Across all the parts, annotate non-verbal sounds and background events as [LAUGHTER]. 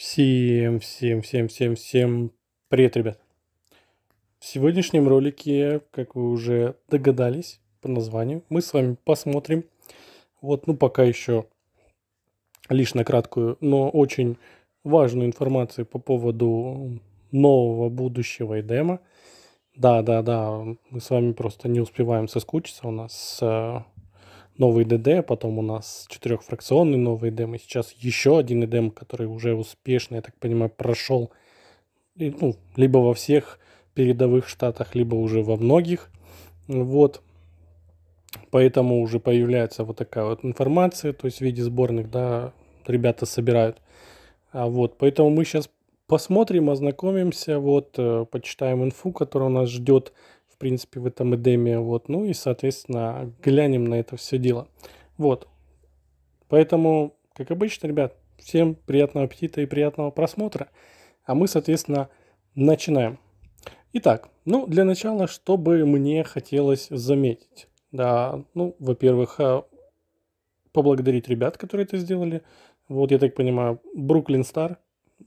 Всем, всем, всем, всем, всем привет, ребят. В сегодняшнем ролике, как вы уже догадались по названию, мы с вами посмотрим, вот, ну, пока еще лишь на краткую, но очень важную информацию по поводу нового будущего и демо. Да, да, да, мы с вами просто не успеваем соскучиться, у нас э, новый ДД, потом у нас четырехфракционный новый ДМ и сейчас еще один ДМ, который уже успешно, я так понимаю, прошел и, ну, либо во всех передовых штатах, либо уже во многих. Вот. Поэтому уже появляется вот такая вот информация, то есть в виде сборных, да, ребята собирают. А вот, поэтому мы сейчас посмотрим, ознакомимся, вот, э, почитаем инфу, которая у нас ждет принципе, в этом Эдеме. Вот. Ну и, соответственно, глянем на это все дело. Вот. Поэтому, как обычно, ребят, всем приятного аппетита и приятного просмотра. А мы, соответственно, начинаем. Итак, ну, для начала, что бы мне хотелось заметить? Да, ну, во-первых, э, поблагодарить ребят, которые это сделали. Вот, я так понимаю, Бруклин Стар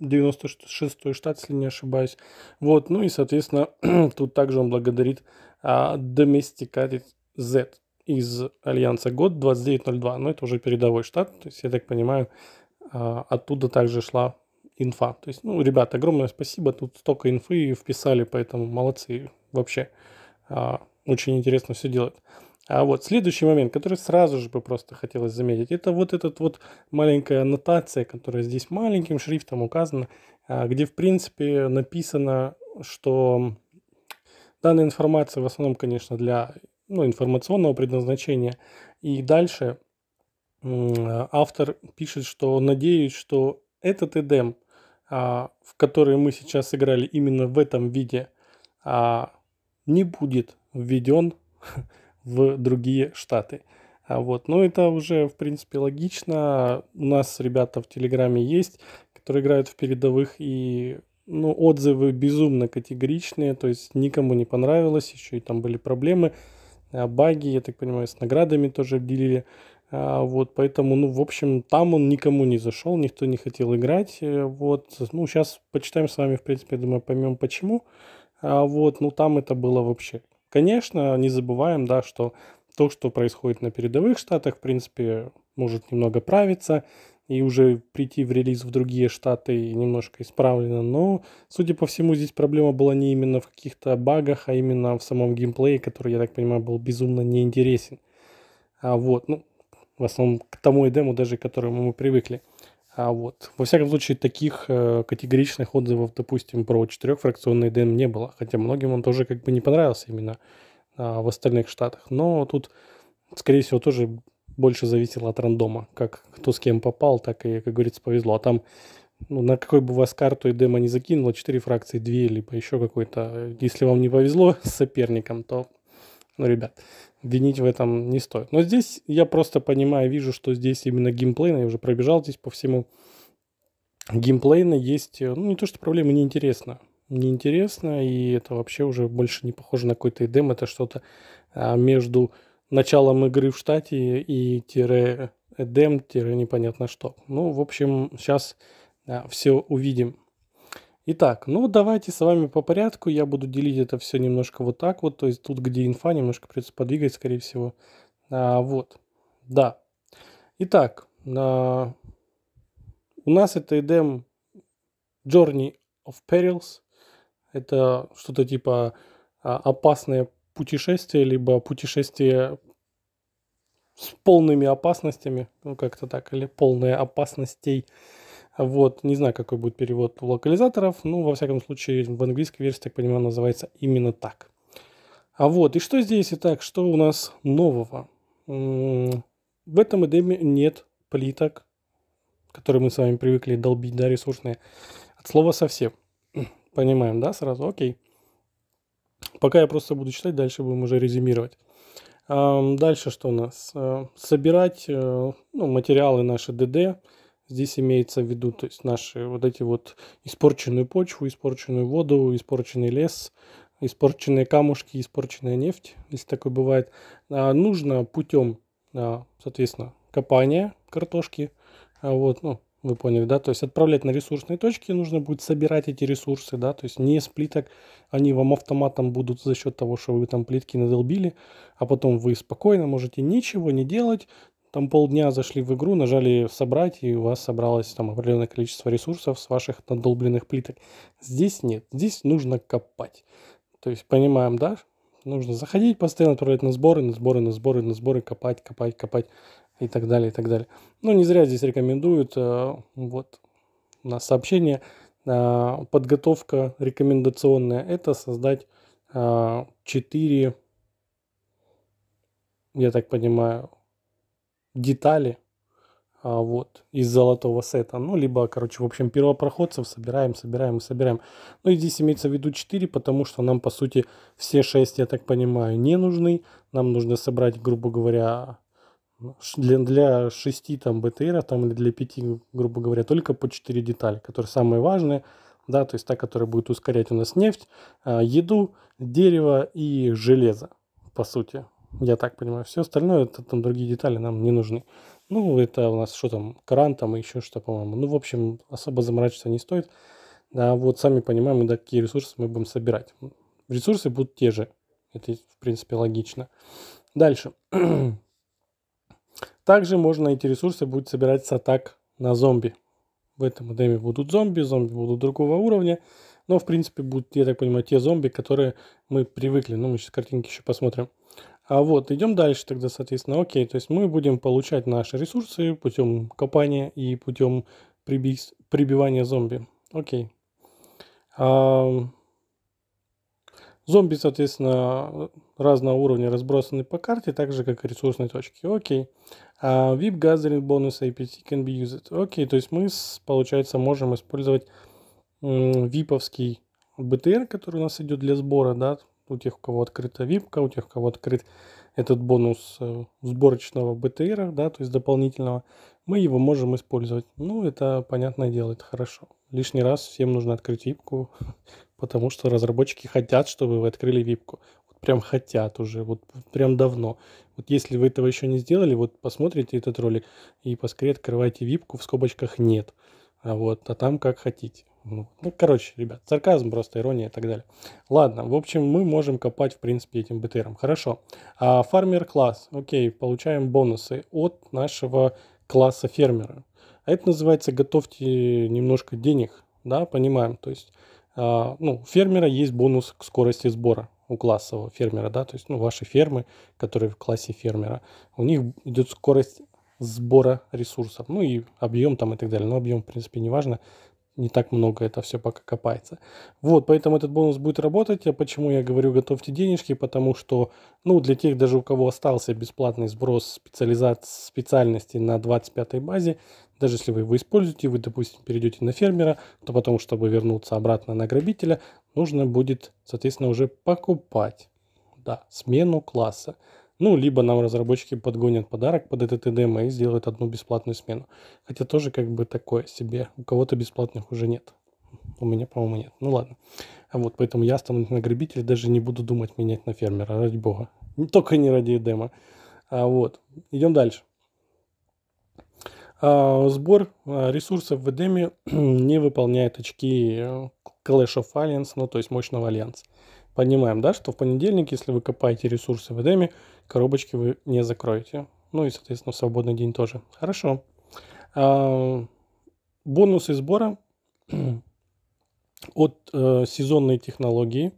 96-й штат, если не ошибаюсь. Вот, ну и, соответственно, [CLEARS THROAT] тут также он благодарит а, Domesticated Z из Альянса год 2902, но ну, это уже передовой штат, то есть, я так понимаю, а, оттуда также шла инфа. То есть, ну, ребят огромное спасибо, тут столько инфы вписали, поэтому молодцы вообще. А, очень интересно все делать а вот следующий момент, который сразу же бы просто хотелось заметить, это вот эта вот маленькая аннотация, которая здесь маленьким шрифтом указана, а, где в принципе написано, что данная информация в основном, конечно, для ну, информационного предназначения. И дальше автор пишет, что надеюсь, что этот эдем, а, в который мы сейчас сыграли именно в этом виде, а, не будет введен в другие штаты. А вот, но ну, это уже, в принципе, логично. У нас ребята в Телеграме есть, которые играют в передовых, и ну, отзывы безумно категоричные, то есть никому не понравилось, еще и там были проблемы, а, баги, я так понимаю, с наградами тоже делили. А, вот, поэтому, ну, в общем, там он никому не зашел, никто не хотел играть. Э, вот, ну, сейчас почитаем с вами, в принципе, я думаю, поймем почему. А, вот, ну, там это было вообще Конечно, не забываем, да, что то, что происходит на передовых штатах, в принципе, может немного правиться и уже прийти в релиз в другие штаты немножко исправлено, но, судя по всему, здесь проблема была не именно в каких-то багах, а именно в самом геймплее, который, я так понимаю, был безумно неинтересен. А вот, ну, в основном к тому и дему даже, к которому мы привыкли. А вот, во всяком случае, таких э, категоричных отзывов, допустим, про четырехфракционный ДН не было, хотя многим он тоже как бы не понравился именно э, в остальных штатах. Но тут, скорее всего, тоже больше зависело от рандома, как кто с кем попал, так и, как говорится, повезло. А там, ну, на какой бы вас карту и демо а не закинуло, четыре фракции, две либо еще какой-то, если вам не повезло [LAUGHS] с соперником, то ну, ребят, винить в этом не стоит. Но здесь я просто понимаю, вижу, что здесь именно геймплейно, я уже пробежал здесь по всему, геймплейно есть, э, ну, не то что проблема, неинтересно. Неинтересно, и это вообще уже больше не похоже на какой-то эдем, это что-то а, между началом игры в штате и тире эдем, тире непонятно что. Ну, в общем, сейчас а, все увидим. Итак, ну давайте с вами по порядку, я буду делить это все немножко вот так вот, то есть тут, где инфа, немножко придется подвигать, скорее всего. А, вот, да. Итак, а, у нас это идем Journey of Perils, это что-то типа а, опасное путешествие, либо путешествие с полными опасностями, ну как-то так, или полное опасностей. Вот, не знаю, какой будет перевод у локализаторов, но ну, во всяком случае, в английской версии, так понимаю, называется именно так. А вот, и что здесь, итак, что у нас нового? В этом эдеме нет плиток, которые мы с вами привыкли долбить, да, ресурсные, от слова совсем. [CLEARS THROAT] Понимаем, да, сразу, окей. Пока я просто буду читать, дальше будем уже резюмировать. Дальше что у нас? Э, собирать э, ну, материалы наши ДД. Здесь имеется в виду то есть наши вот эти вот испорченную почву, испорченную воду, испорченный лес, испорченные камушки, испорченная нефть, если такое бывает. А нужно путем, а, соответственно, копания картошки, а, вот, ну, вы поняли, да, то есть отправлять на ресурсные точки, нужно будет собирать эти ресурсы, да, то есть не с плиток, они вам автоматом будут за счет того, что вы там плитки надолбили, а потом вы спокойно можете ничего не делать, там полдня зашли в игру, нажали «Собрать», и у вас собралось там определенное количество ресурсов с ваших надолбленных плиток. Здесь нет, здесь нужно копать. То есть понимаем, да, нужно заходить постоянно, отправлять на сборы, на сборы, на сборы, на сборы, копать, копать, копать и так далее, и так далее. Но не зря здесь рекомендуют, э, вот, у нас сообщение, э, подготовка рекомендационная, это создать 4, э, я так понимаю, детали а, вот, из золотого сета. Ну, либо, короче, в общем, первопроходцев собираем, собираем и собираем. Ну, и здесь имеется в виду 4, потому что нам, по сути, все 6, я так понимаю, не нужны. Нам нужно собрать, грубо говоря, ну, для, для 6 там БТР, там, или для 5, грубо говоря, только по 4 детали, которые самые важные. Да, то есть та, которая будет ускорять у нас нефть, а, еду, дерево и железо, по сути. Я так понимаю. Все остальное, это там другие детали нам не нужны. Ну, это у нас что там, кран там и еще что, по-моему. Ну, в общем, особо заморачиваться не стоит. Да, вот сами понимаем, да, какие ресурсы мы будем собирать. Ресурсы будут те же. Это, в принципе, логично. Дальше. [CLEARS THROAT] Также можно эти ресурсы будет собирать с атак на зомби. В этом деме будут зомби, зомби будут другого уровня. Но, в принципе, будут, я так понимаю, те зомби, которые мы привыкли. Ну, мы сейчас картинки еще посмотрим. А вот, идем дальше тогда, соответственно, окей, то есть мы будем получать наши ресурсы путем копания и путем приби прибивания зомби. Окей. А, зомби, соответственно, разного уровня разбросаны по карте, так же, как и ресурсные точки. Окей. А, VIP Gathering Bonus APT can be used. Окей, то есть мы, получается, можем использовать виповский БТР, который у нас идет для сбора, да, у тех, у кого открыта випка, у тех, у кого открыт этот бонус э, сборочного БТРа, да, то есть дополнительного, мы его можем использовать. Ну, это, понятное дело, это хорошо. Лишний раз всем нужно открыть випку, [LAUGHS] потому что разработчики хотят, чтобы вы открыли випку. Вот прям хотят уже, вот прям давно. Вот если вы этого еще не сделали, вот посмотрите этот ролик и поскорее открывайте випку, в скобочках нет. А вот, а там как хотите. Ну, ну, короче, ребят, сарказм просто, ирония и так далее. Ладно, в общем, мы можем копать, в принципе, этим БТРом. Хорошо. А, фармер класс. Окей, получаем бонусы от нашего класса фермера. А это называется «готовьте немножко денег». Да, понимаем. То есть, а, ну, у фермера есть бонус к скорости сбора у классового фермера, да, то есть, ну, ваши фермы, которые в классе фермера, у них идет скорость сбора ресурсов, ну и объем там и так далее. Но объем, в принципе, не важно не так много это все пока копается. Вот, поэтому этот бонус будет работать. А почему я говорю готовьте денежки? Потому что, ну, для тех даже у кого остался бесплатный сброс специализации, специальности на 25 базе, даже если вы его используете, вы, допустим, перейдете на фермера, то потом, чтобы вернуться обратно на грабителя, нужно будет, соответственно, уже покупать, да, смену класса. Ну, либо нам разработчики подгонят подарок под это TDM и сделают одну бесплатную смену. Хотя тоже как бы такое себе. У кого-то бесплатных уже нет. У меня, по-моему, нет. Ну ладно. А вот поэтому я стану на грабителя, даже не буду думать менять на фермера, ради бога. Только не ради демо. А вот. Идем дальше. А, сбор а, ресурсов в Эдеме [CLEARS THROAT] не выполняет очки Clash of Alliance, ну то есть мощного альянса понимаем, да, что в понедельник, если вы копаете ресурсы в Эдеме, коробочки вы не закроете. Ну и, соответственно, в свободный день тоже. Хорошо. А, бонусы сбора [CLEARS THROAT] от э, сезонной технологии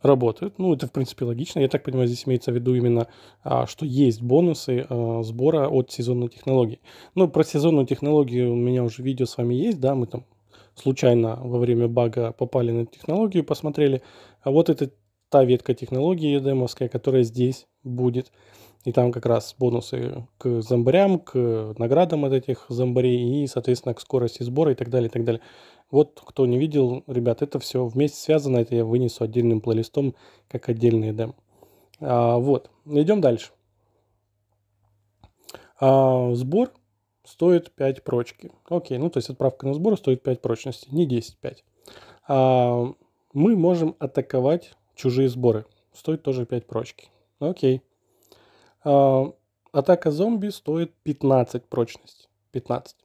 работают. Ну, это, в принципе, логично. Я так понимаю, здесь имеется в виду именно, а, что есть бонусы а, сбора от сезонной технологии. Ну, про сезонную технологию у меня уже видео с вами есть, да, мы там случайно во время бага попали на технологию, посмотрели, а вот это та ветка технологии демовская, которая здесь будет. И там как раз бонусы к зомбарям, к наградам от этих зомбарей и, соответственно, к скорости сбора и так далее, и так далее. Вот, кто не видел, ребят, это все вместе связано, это я вынесу отдельным плейлистом, как отдельный дем. А, вот, идем дальше. А, сбор стоит 5 прочки. Окей, ну то есть отправка на сбор стоит 5 прочности, не 10, 5. А, мы можем атаковать чужие сборы. Стоит тоже 5 прочки. Окей. А, атака зомби стоит 15 прочности. 15.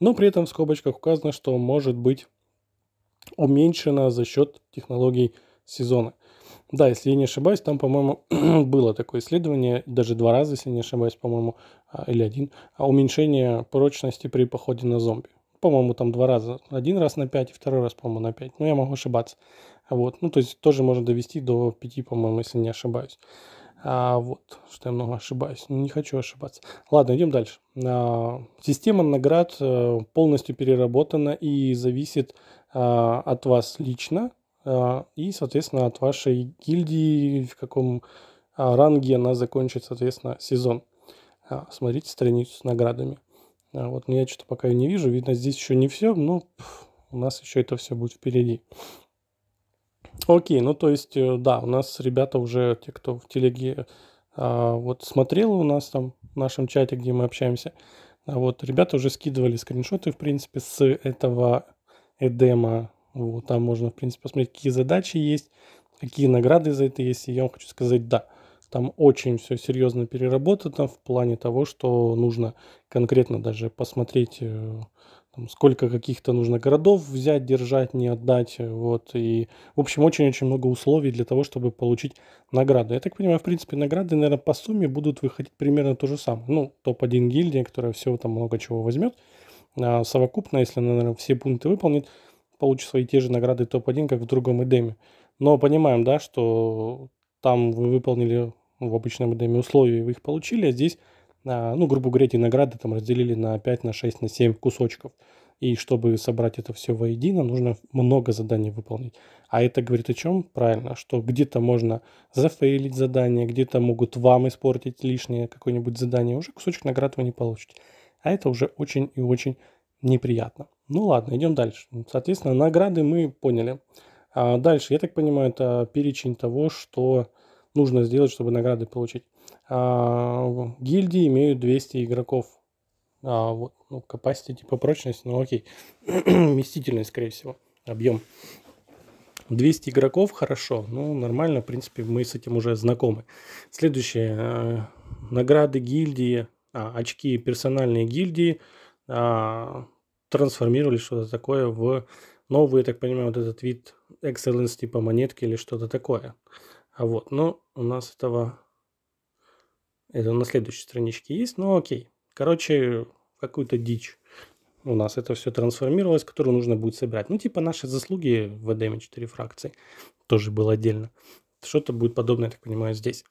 Но при этом в скобочках указано, что может быть уменьшена за счет технологий сезона. Да, если я не ошибаюсь, там, по-моему, [CLEARS THROAT] было такое исследование, даже два раза, если не ошибаюсь, по-моему, а, или один, а, уменьшение прочности при походе на зомби. По-моему, там два раза. Один раз на пять и второй раз, по-моему, на пять. Но ну, я могу ошибаться. Вот. Ну, то есть тоже можно довести до пяти, по-моему, если не ошибаюсь. А, вот, что я много ошибаюсь. Ну, не хочу ошибаться. Ладно, идем дальше. А, система наград э, полностью переработана и зависит а, от вас лично а, и, соответственно, от вашей гильдии, в каком а, ранге она закончит, соответственно, сезон. А, смотрите страницу с наградами. Вот, но я что-то пока и не вижу. Видно, здесь еще не все, но у нас еще это все будет впереди. Окей, ну то есть, э, да, у нас ребята уже, те, кто в телеге вот смотрел у нас там в нашем чате, где мы общаемся, вот ребята уже скидывали скриншоты, в принципе, с этого Эдема вот, там можно, в принципе, посмотреть, какие задачи есть, какие награды за это есть. И я вам хочу сказать, да, там очень все серьезно переработано в плане того, что нужно конкретно даже посмотреть, э, там, сколько каких-то нужно городов взять, держать, не отдать. Э, вот. И, в общем, очень-очень много условий для того, чтобы получить награду. Я так понимаю, в принципе, награды, наверное, по сумме будут выходить примерно то же самое. Ну, топ-1 гильдия, которая всего там много чего возьмет. А совокупно, если она, наверное, все пункты выполнит, получит свои те же награды топ-1, как в другом Эдеме. Но понимаем, да, что там вы выполнили в обычном Эдеме условия, вы их получили, а здесь, а, ну, грубо говоря, эти награды там разделили на 5, на 6, на 7 кусочков. И чтобы собрать это все воедино, нужно много заданий выполнить. А это говорит о чем? Правильно, что где-то можно зафейлить задание, где-то могут вам испортить лишнее какое-нибудь задание, уже кусочек наград вы не получите. А это уже очень и очень неприятно. Ну ладно, идем дальше. Соответственно, награды мы поняли. А дальше, я так понимаю, это перечень того, что нужно сделать, чтобы награды получить. А, гильдии имеют 200 игроков. А, вот, ну, capacity, типа прочность, ну окей. [CLEARS THROAT] Вместительность, скорее всего, объем. 200 игроков, хорошо, ну нормально, в принципе, мы с этим уже знакомы. Следующее, э, награды гильдии, а, очки персональные гильдии – а, трансформировали что-то такое в новый, я так понимаю, вот этот вид Excellence типа монетки или что-то такое. А вот, но у нас этого... Это на следующей страничке есть, но окей. Короче, какую-то дичь у нас это все трансформировалось, которую нужно будет собирать. Ну, типа наши заслуги в ADM 4 фракции тоже было отдельно. Что-то будет подобное, я так понимаю, здесь.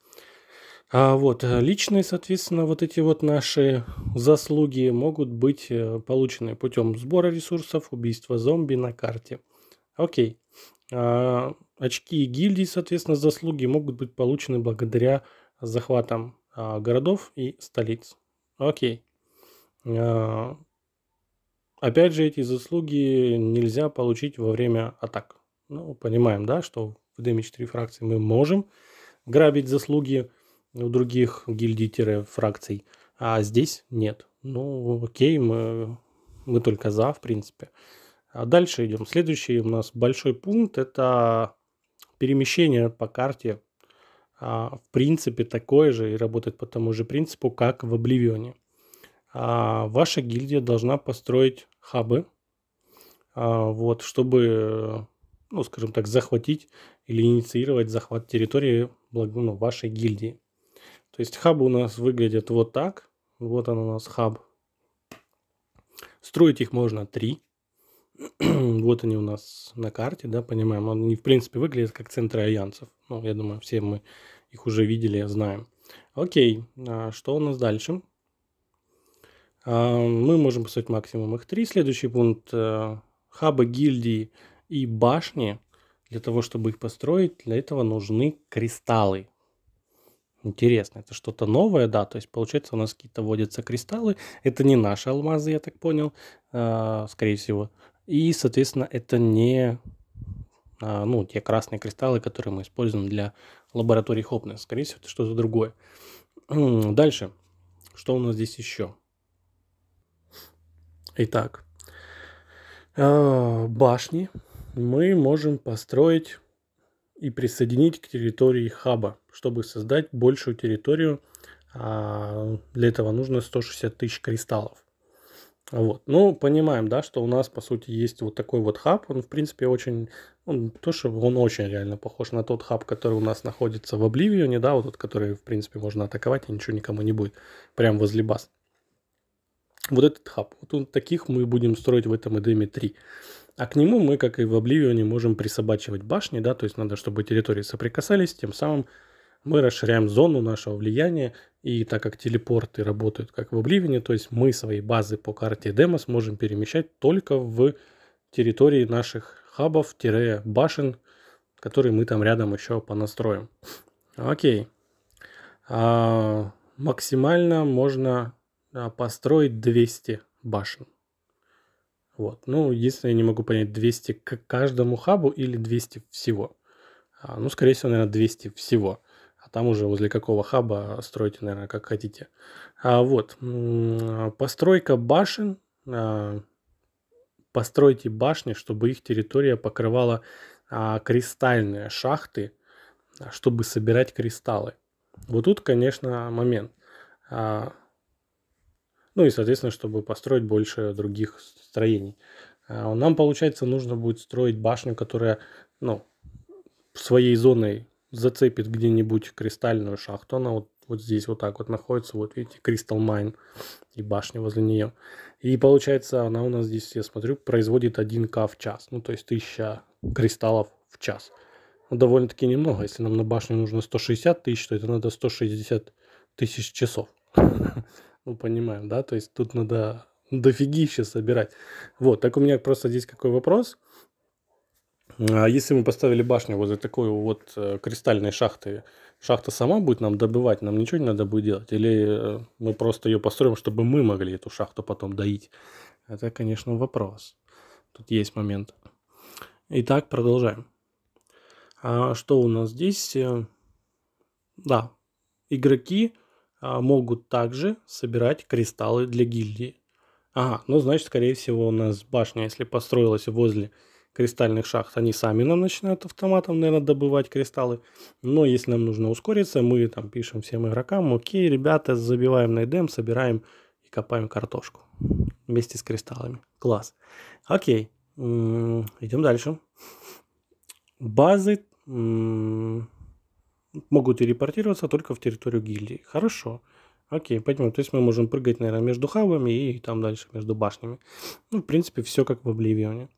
А вот э, личные, соответственно, вот эти вот наши заслуги могут быть э, получены путем сбора ресурсов, убийства зомби на карте. Окей. А, очки гильдии, соответственно, заслуги могут быть получены благодаря захватам а, городов и столиц. Окей. А, опять же, эти заслуги нельзя получить во время атак. Ну, понимаем, да, что в Damage 3 фракции мы можем грабить заслуги у других гильдий-фракций, а здесь нет. Ну, окей, мы, мы только за, в принципе. А дальше идем. Следующий у нас большой пункт – это перемещение по карте. А, в принципе, такое же и работает по тому же принципу, как в Обливионе. А, ваша гильдия должна построить хабы, а, вот, чтобы, ну, скажем так, захватить или инициировать захват территории ну, вашей гильдии. То есть хаб у нас выглядит вот так. Вот он у нас хаб. Строить их можно три. [CLEARS THROAT] вот они у нас на карте, да, понимаем. Они, в принципе, выглядят как центры альянсов. Ну, я думаю, все мы их уже видели, знаем. Окей, а что у нас дальше? А, мы можем поставить максимум их три. Следующий пункт. Э, хабы, гильдии и башни. Для того, чтобы их построить, для этого нужны кристаллы интересно. Это что-то новое, да, то есть получается у нас какие-то водятся кристаллы. Это не наши алмазы, я так понял, а, скорее всего. И, соответственно, это не а, ну, те красные кристаллы, которые мы используем для лаборатории Хопнес. Скорее всего, это что-то другое. Дальше. Что у нас здесь еще? Итак, а, башни мы можем построить и присоединить к территории хаба. Чтобы создать большую территорию, а, для этого нужно 160 тысяч кристаллов. Вот. Ну, понимаем, да, что у нас, по сути, есть вот такой вот хаб. Он, в принципе, очень... Он, то, что он очень реально похож на тот хаб, который у нас находится в Обливионе, да, вот тот, который, в принципе, можно атаковать, и ничего никому не будет. прямо возле баз. Вот этот хаб. Вот он, таких мы будем строить в этом Эдеме 3. А к нему мы, как и в Обливионе, можем присобачивать башни, да, то есть надо, чтобы территории соприкасались, тем самым мы расширяем зону нашего влияния, и так как телепорты работают как в Обливионе, то есть мы свои базы по карте Демос можем перемещать только в территории наших хабов-башен, которые мы там рядом еще понастроим. Окей. А, максимально можно а, построить 200 башен. Вот. Ну, единственное, я не могу понять, 200 к каждому хабу или 200 всего. А, ну, скорее всего, наверное, 200 всего. А там уже возле какого хаба строите, наверное, как хотите. А, вот. Постройка башен. А, постройте башни, чтобы их территория покрывала а, кристальные шахты, чтобы собирать кристаллы. Вот тут, конечно, момент. Ну и, соответственно, чтобы построить больше других строений. А, нам, получается, нужно будет строить башню, которая ну, своей зоной зацепит где-нибудь кристальную шахту. Она вот, вот здесь вот так вот находится. Вот видите, Crystal Mine и башня возле нее. И получается, она у нас здесь, я смотрю, производит 1К в час. Ну, то есть 1000 кристаллов в час. Ну, довольно-таки немного. Если нам на башню нужно 160 тысяч, то это надо 160 тысяч часов. [LAUGHS] Ну, понимаем, да? То есть тут надо [LAUGHS] дофигища собирать. Вот, так у меня просто здесь какой вопрос. А если мы поставили башню возле такой вот э, кристальной шахты, шахта сама будет нам добывать, нам ничего не надо будет делать? Или э, мы просто ее построим, чтобы мы могли эту шахту потом доить? Это, конечно, вопрос. Тут есть момент. Итак, продолжаем. А что у нас здесь? Э, да, игроки а, могут также собирать кристаллы для гильдии. Ага, ну значит, скорее всего, у нас башня, если построилась возле кристальных шахт, они сами нам начинают автоматом, наверное, добывать кристаллы. Но если нам нужно ускориться, мы там пишем всем игрокам, окей, ребята, забиваем на эдем, собираем и копаем картошку вместе с кристаллами. Класс. Окей, идем дальше. Базы могут и репортироваться только в территорию гильдии. Хорошо. Окей, понимаю. То есть мы можем прыгать, наверное, между хабами и там дальше между башнями. Ну, в принципе, все как в Обливионе.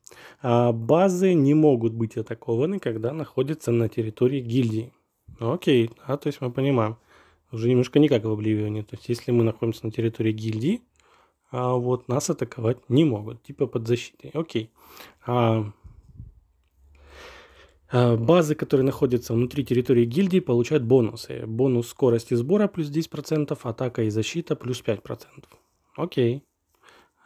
А базы не могут быть атакованы, когда находятся на территории гильдии. Окей, а то есть мы понимаем. Уже немножко не как в Обливионе. То есть если мы находимся на территории гильдии, а вот нас атаковать не могут, типа под защитой. Окей. А а, базы, которые находятся внутри территории гильдии, получают бонусы. Бонус скорости сбора плюс 10%, атака и защита плюс 5%. Окей.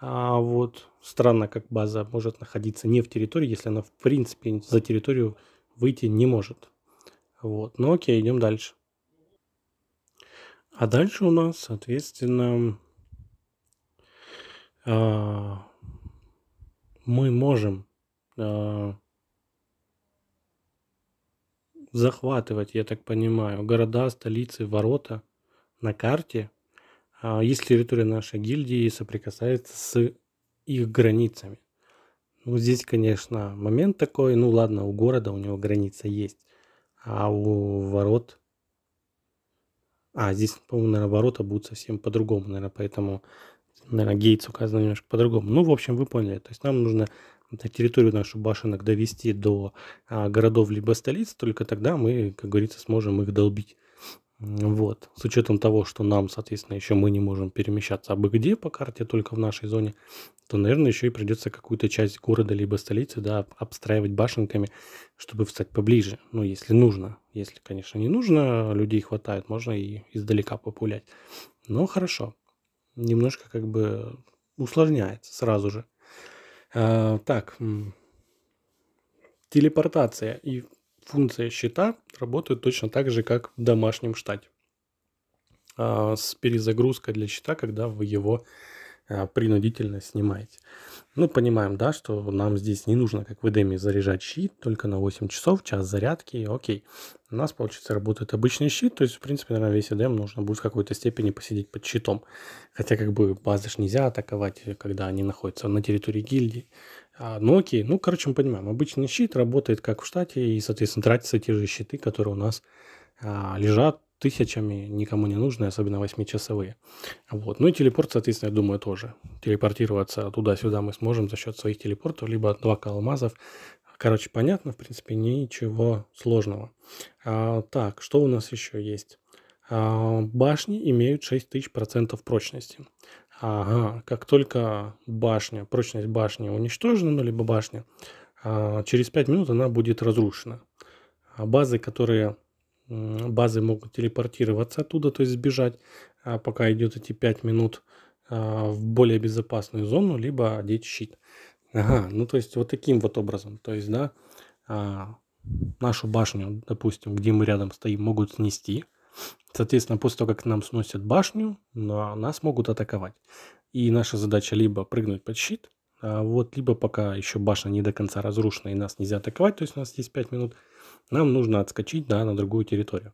А вот странно, как база может находиться не в территории, если она в принципе за территорию выйти не может. Вот. Ну окей, идем дальше. А дальше у нас, соответственно, а, мы можем а, захватывать, я так понимаю, города, столицы, ворота на карте, а если территория нашей гильдии соприкасается с их границами. Ну, здесь, конечно, момент такой, ну ладно, у города у него граница есть, а у ворот... А, здесь, по-моему, наверное, ворота будут совсем по-другому, наверное, поэтому, наверное, гейтс указан немножко по-другому. Ну, в общем, вы поняли, то есть нам нужно территорию нашу башенок довести до а, городов либо столиц, только тогда мы, как говорится, сможем их долбить. Вот. С учетом того, что нам, соответственно, еще мы не можем перемещаться абы где по карте, только в нашей зоне, то, наверное, еще и придется какую-то часть города либо столицы да, обстраивать башенками, чтобы встать поближе. Ну, если нужно. Если, конечно, не нужно, людей хватает, можно и издалека популять. Но хорошо. Немножко как бы усложняется сразу же. Э, так, телепортация и функция счета работают точно так же, как в домашнем штате. Э, с перезагрузкой для счета, когда вы его Э, принудительно снимаете. Ну, понимаем, да, что нам здесь не нужно, как в Эдеме, заряжать щит только на 8 часов, час зарядки, окей. У нас, получится работает обычный щит, то есть, в принципе, наверное, весь Эдем нужно будет в какой-то степени посидеть под щитом. Хотя, как бы, базы ж нельзя атаковать, э, когда они находятся на территории гильдии. А, ну, окей, ну, короче, мы понимаем, обычный щит работает как в штате, и, соответственно, тратятся те же щиты, которые у нас а, лежат тысячами, никому не нужны, особенно 8-часовые. Вот. Ну и телепорт, соответственно, я думаю, тоже. Телепортироваться туда-сюда мы сможем за счет своих телепортов, либо два блока алмазов. Короче, понятно, в принципе, ничего сложного. А, так, что у нас еще есть? А, башни имеют 6000% прочности. Ага, как только башня, прочность башни уничтожена, ну, либо башня, а, через 5 минут она будет разрушена. А базы, которые базы могут телепортироваться оттуда, то есть сбежать, а пока идет эти 5 минут а, в более безопасную зону, либо одеть щит. Ага, ну то есть вот таким вот образом. То есть, да, а, нашу башню, допустим, где мы рядом стоим, могут снести. Соответственно, после того, как нам сносят башню, нас могут атаковать. И наша задача либо прыгнуть под щит, вот, либо пока еще башня не до конца разрушена и нас нельзя атаковать, то есть у нас есть 5 минут – нам нужно отскочить да, на другую территорию.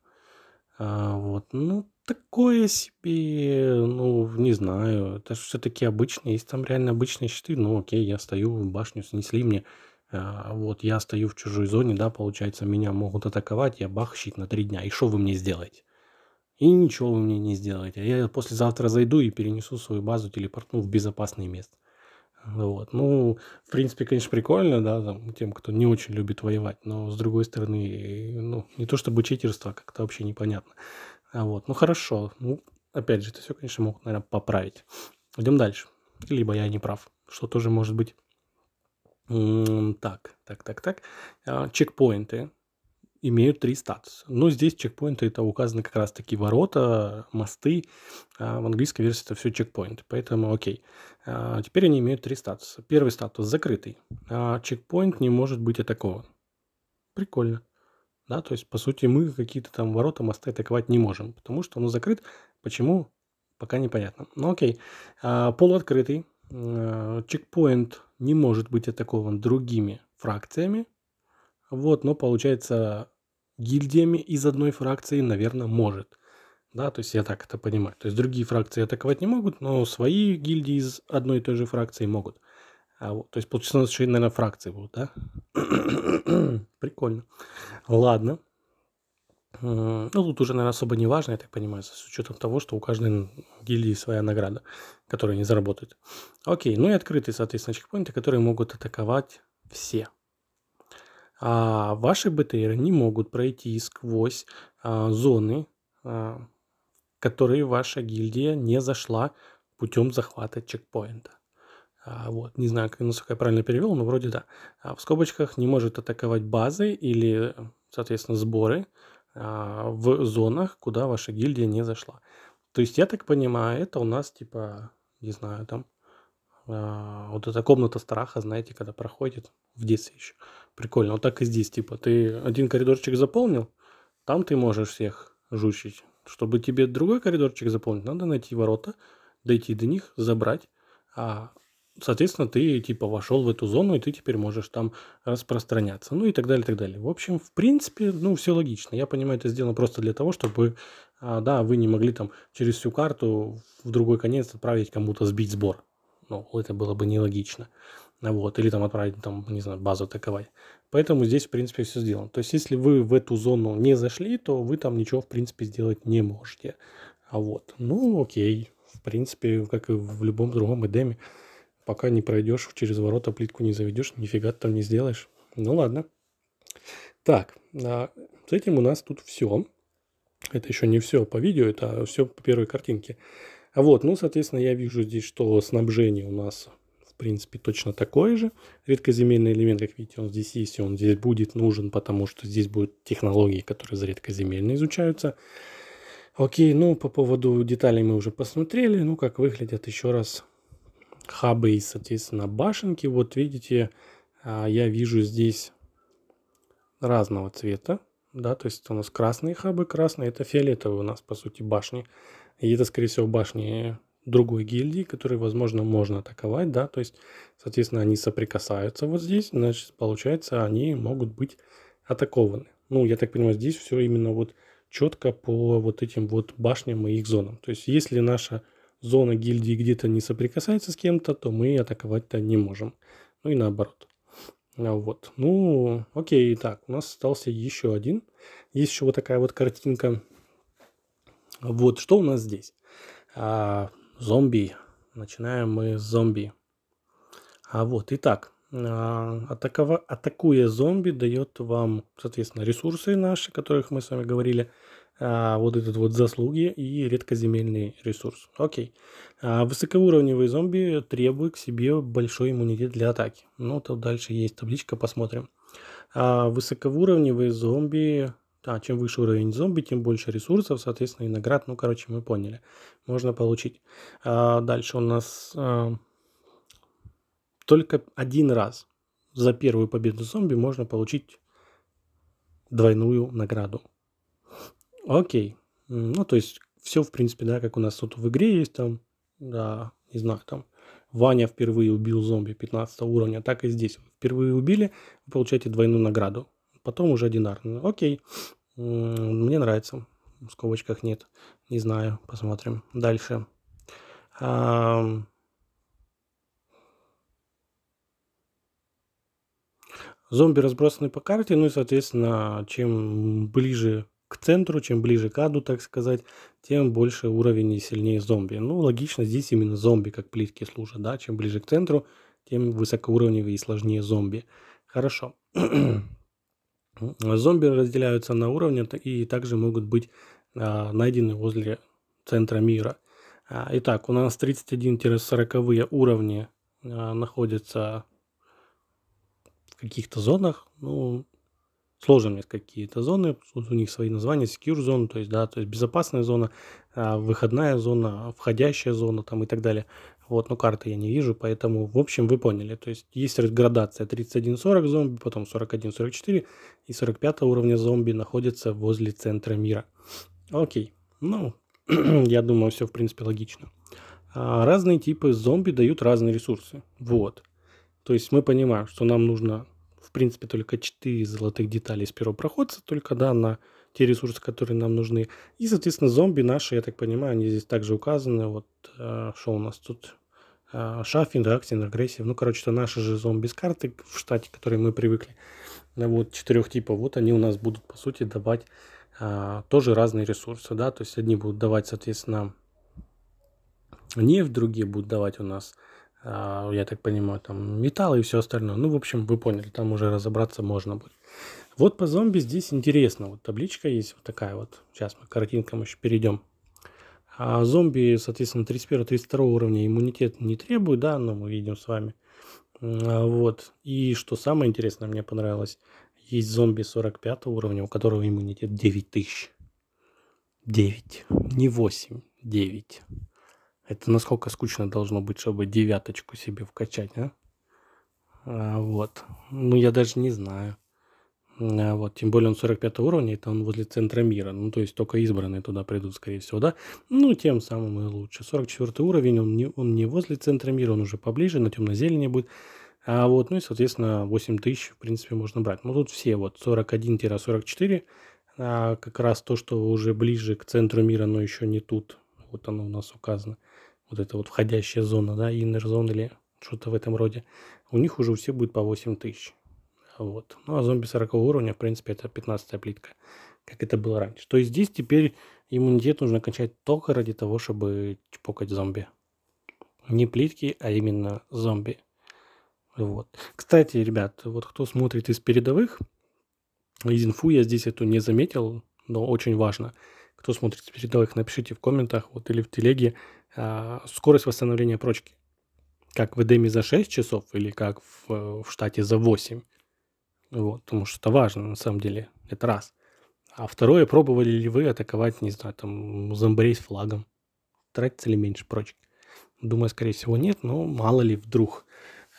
А, вот, ну, такое себе, ну, не знаю, это все-таки обычные, есть там реально обычные щиты, ну, окей, я стою, в башню снесли мне, а, вот, я стою в чужой зоне, да, получается, меня могут атаковать, я бах, щит на три дня, и что вы мне сделаете? И ничего вы мне не сделаете. А я послезавтра зайду и перенесу свою базу, телепортну в безопасное место. Вот. Ну, в принципе, конечно, прикольно, да, там, тем, кто не очень любит воевать, но, с другой стороны, ну, не то чтобы читерство, а как-то вообще непонятно. А вот, ну, хорошо. Ну, опять же, это все, конечно, могут, наверное, поправить. Идем дальше. Либо я не прав, что тоже может быть. Так, так, так, так. А, чекпоинты имеют три статуса. Но здесь чекпоинты это указаны как раз таки ворота, мосты. А в английской версии это все чекпоинты, поэтому окей. А, теперь они имеют три статуса. Первый статус закрытый. А чекпоинт не может быть атакован. Прикольно. Да, то есть, по сути, мы какие-то там ворота, мосты атаковать не можем, потому что он закрыт. Почему? Пока непонятно. Ну окей. Полуоткрытый. Чекпоинт не может быть атакован другими фракциями, вот, но получается гильдиями из одной фракции, наверное, может. Да, то есть я так это понимаю. То есть другие фракции атаковать не могут, но свои гильдии из одной и той же фракции могут. А вот, то есть получается, у нас еще, наверное, фракции будут, да? [CLEARS THROAT] Прикольно. Ладно. Ну, тут уже, наверное, особо не важно, я так понимаю, с учетом того, что у каждой гильдии своя награда, которую они заработают. Окей, ну и открытые, соответственно, чекпоинты, которые могут атаковать все. А ваши БТР не могут пройти сквозь а, зоны, а, которые ваша гильдия не зашла путем захвата чекпоинта. А, вот, не знаю, насколько я правильно перевел, но вроде да. А в скобочках не может атаковать базы или, соответственно, сборы а, в зонах, куда ваша гильдия не зашла. То есть, я так понимаю, это у нас типа, не знаю, там, а, вот эта комната страха, знаете, когда проходит в детстве еще. Прикольно. Вот так и здесь, типа, ты один коридорчик заполнил, там ты можешь всех жучить. Чтобы тебе другой коридорчик заполнить, надо найти ворота, дойти до них, забрать. А, соответственно, ты, типа, вошел в эту зону, и ты теперь можешь там распространяться. Ну и так далее, и так далее. В общем, в принципе, ну, все логично. Я понимаю, это сделано просто для того, чтобы, а, да, вы не могли там через всю карту в другой конец отправить кому-то сбить сбор. Ну, это было бы нелогично вот, или там отправить, там, не знаю, базу атаковать. Поэтому здесь, в принципе, все сделано. То есть, если вы в эту зону не зашли, то вы там ничего, в принципе, сделать не можете. А вот, ну, окей, в принципе, как и в любом другом эдеме, пока не пройдешь через ворота, плитку не заведешь, нифига ты там не сделаешь. Ну, ладно. Так, а с этим у нас тут все. Это еще не все по видео, это все по первой картинке. А вот, ну, соответственно, я вижу здесь, что снабжение у нас принципе, точно такой же. Редкоземельный элемент, как видите, он здесь есть, и он здесь будет нужен, потому что здесь будут технологии, которые за редкоземельные изучаются. Окей, ну, по поводу деталей мы уже посмотрели. Ну, как выглядят еще раз хабы и, соответственно, башенки. Вот видите, а, я вижу здесь разного цвета. Да, то есть у нас красные хабы, красные, это фиолетовые у нас, по сути, башни. И это, скорее всего, башни другой гильдии, которые, возможно, можно атаковать, да, то есть, соответственно, они соприкасаются вот здесь, значит, получается, они могут быть атакованы. Ну, я так понимаю, здесь все именно вот четко по вот этим вот башням и их зонам. То есть, если наша зона гильдии где-то не соприкасается с кем-то, то мы атаковать-то не можем. Ну и наоборот. А вот. Ну, окей, так, у нас остался еще один. Есть еще вот такая вот картинка. Вот, что у нас здесь? А, зомби. Начинаем мы с зомби. А вот, итак, а, атакова, атакуя зомби дает вам, соответственно, ресурсы наши, о которых мы с вами говорили, а, вот этот вот заслуги и редкоземельный ресурс. Окей. А, Высокоуровневые зомби требуют к себе большой иммунитет для атаки. Ну, то дальше есть табличка, посмотрим. Высокоуровневые зомби а чем выше уровень зомби, тем больше ресурсов, соответственно, и наград. Ну, короче, мы поняли. Можно получить. А дальше у нас а, только один раз за первую победу зомби можно получить двойную награду. Окей. Ну, то есть, все, в принципе, да, как у нас тут в игре есть, там, да, не знаю, там, Ваня впервые убил зомби 15 уровня, так и здесь. Впервые убили, вы получаете двойную награду потом уже одинарный. Ну, окей, мне нравится. В скобочках нет. Не знаю, посмотрим. Дальше. Зомби разбросаны по карте, ну и, соответственно, чем ближе к центру, чем ближе к аду, так сказать, тем больше уровень и сильнее зомби. Ну, логично, здесь именно зомби как плитки служат, да, чем ближе к центру, тем высокоуровневее и сложнее зомби. Хорошо. [CLEARS THROAT] Зомби разделяются на уровни и также могут быть а, найдены возле центра мира. А, итак, у нас 31-40 уровни а, находятся в каких-то зонах. Ну, сложно мне какие-то зоны, у них свои названия, secure зона, то есть, да, то есть безопасная зона, выходная зона, входящая зона там и так далее. Вот, но карты я не вижу, поэтому, в общем, вы поняли. То есть есть градация 31-40 зомби, потом 41-44 и 45 уровня зомби находится возле центра мира. Окей, ну, [CLEARS THROAT] я думаю, все, в принципе, логично. А разные типы зомби дают разные ресурсы. Вот. То есть мы понимаем, что нам нужно, в принципе, только 4 золотых детали из первого проходца, только, да, на те ресурсы, которые нам нужны. И, соответственно, зомби наши, я так понимаю, они здесь также указаны. Вот э, а, что у нас тут? А, Шаффин, Актин, Агрессив. Ну, короче, это наши же зомби с карты в штате, к которой мы привыкли. Вот четырех типов. Вот они у нас будут, по сути, давать а, тоже разные ресурсы. Да? То есть одни будут давать, соответственно, нефть, другие будут давать у нас, а, я так понимаю, там металл и все остальное. Ну, в общем, вы поняли, там уже разобраться можно будет. Вот по зомби здесь интересно. Вот табличка есть вот такая вот. Сейчас мы к картинкам еще перейдем. А зомби, соответственно, 31-32 уровня иммунитет не требует, да, но мы видим с вами. А вот. И что самое интересное, мне понравилось, есть зомби 45 уровня, у которого иммунитет 9000. 9, не 8, 9. Это насколько скучно должно быть, чтобы девяточку себе вкачать, а? а вот. Ну, я даже не знаю. Вот, тем более он 45 уровня, это он возле центра мира. Ну, то есть только избранные туда придут, скорее всего, да? Ну, тем самым и лучше. 44 уровень, он не, он не возле центра мира, он уже поближе, на темно зелени будет. А вот, ну и, соответственно, 8 тысяч, в принципе, можно брать. Ну, тут все, вот, 41-44, а как раз то, что уже ближе к центру мира, но еще не тут. Вот оно у нас указано. Вот это вот входящая зона, да, inner zone или что-то в этом роде. У них уже все будет по 8 тысяч. Вот. Ну, а зомби 40 уровня, в принципе, это 15 плитка, как это было раньше. То есть здесь теперь иммунитет нужно качать только ради того, чтобы чпокать зомби. Не плитки, а именно зомби. Вот. Кстати, ребят, вот кто смотрит из передовых, из инфу я здесь эту не заметил, но очень важно. Кто смотрит из передовых, напишите в комментах вот, или в телеге а, скорость восстановления прочки. Как в Эдеме за 6 часов или как в, в штате за 8. Вот, потому что это важно, на самом деле, это раз. А второе, пробовали ли вы атаковать, не знаю, там, зомбарей с флагом? Тратится ли меньше прочек? Думаю, скорее всего, нет, но мало ли вдруг.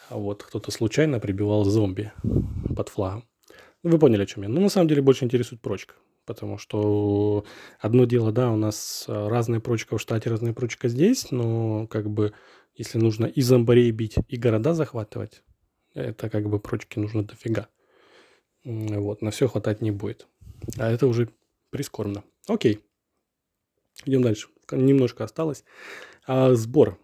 А вот, кто-то случайно прибивал зомби под флагом. Ну, вы поняли, о чем я. Ну, на самом деле, больше интересует прочка. Потому что одно дело, да, у нас разная прочка в штате, разная прочка здесь, но как бы если нужно и зомбарей бить, и города захватывать, это как бы прочки нужно дофига. Вот, на все хватать не будет. А это уже прискорбно. Окей. Идем дальше. Немножко осталось. А, сбор.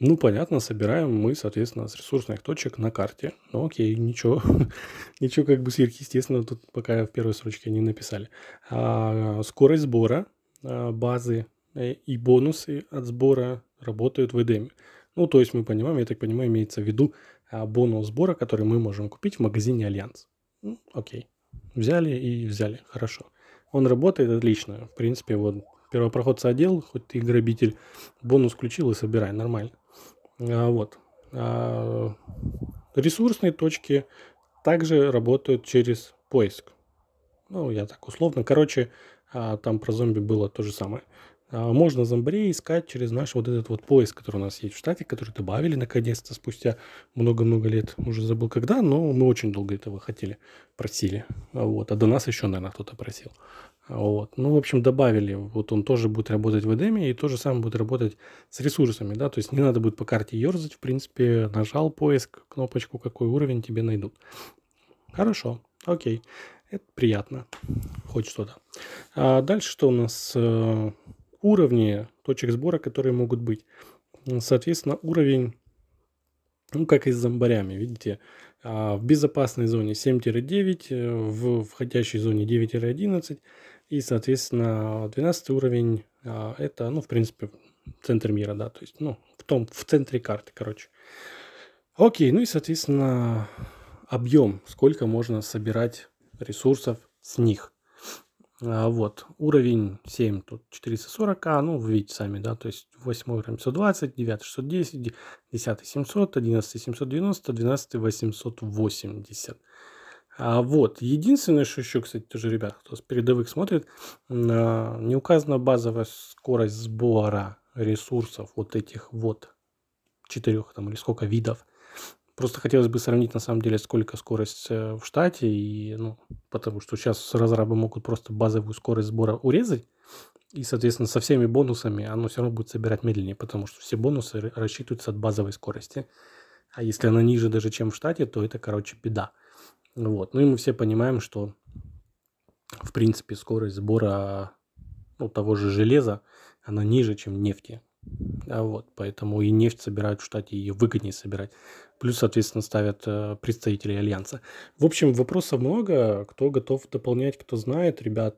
Ну, понятно, собираем мы, соответственно, с ресурсных точек на карте. Ну, окей, ничего. [LAUGHS] ничего как бы сверхъестественного тут пока в первой строчке не написали. А, скорость сбора, а, базы э, и бонусы от сбора работают в Эдеме. Ну, то есть мы понимаем, я так понимаю, имеется в виду а, бонус сбора, который мы можем купить в магазине Альянс. Ну, окей. Взяли и взяли. Хорошо. Он работает отлично. В принципе, вот первопроходца одел, хоть ты грабитель, бонус включил и собирай. Нормально. А, вот. А, ресурсные точки также работают через поиск. Ну, я так условно. Короче, а, там про зомби было то же самое. А, можно Замбре искать через наш вот этот вот поиск, который у нас есть в штате, который добавили наконец-то спустя много-много лет. Уже забыл когда, но мы очень долго этого хотели, просили. А вот. А до нас еще, наверное, кто-то просил. А вот. Ну, в общем, добавили. Вот он тоже будет работать в Эдеме и то же самое будет работать с ресурсами, да, то есть не надо будет по карте ерзать, в принципе, нажал поиск, кнопочку, какой уровень тебе найдут. Хорошо, окей. Это приятно. Хоть что-то. А дальше что у нас? Э, уровни точек сбора, которые могут быть. Соответственно, уровень, ну, как и с зомбарями, видите, а, в безопасной зоне 7-9, э, в входящей зоне 9-11 и, соответственно, 12 уровень а, это, ну, в принципе, центр мира, да, то есть, ну, в том, в центре карты, короче. Окей, ну и, соответственно, объем, сколько можно собирать ресурсов с них – а, вот, уровень 7, тут 440, а, ну, вы видите сами, да, то есть 8 уровень 120, 9 610, 10 700, 11 790, 12 880. А вот, единственное, что еще, кстати, тоже, ребят, кто с передовых смотрит, а, не указана базовая скорость сбора ресурсов вот этих вот четырех там или сколько видов – Просто хотелось бы сравнить, на самом деле, сколько скорость э, в штате, и, ну, потому что сейчас разрабы могут просто базовую скорость сбора урезать, и, соответственно, со всеми бонусами оно все равно будет собирать медленнее, потому что все бонусы рассчитываются от базовой скорости. А если она ниже даже, чем в штате, то это, короче, беда. Вот. Ну и мы все понимаем, что, в принципе, скорость сбора ну, того же железа, она ниже, чем нефти. А вот, поэтому и нефть собирают в штате, ее выгоднее собирать. Плюс, соответственно, ставят э, представителей Альянса. В общем, вопросов много. Кто готов дополнять, кто знает, ребят,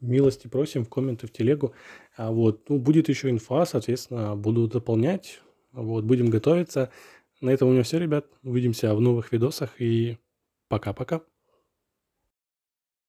милости просим в комменты, в телегу. А вот, ну, будет еще инфа, соответственно, буду дополнять. Вот, будем готовиться. На этом у меня все, ребят. Увидимся в новых видосах и пока-пока.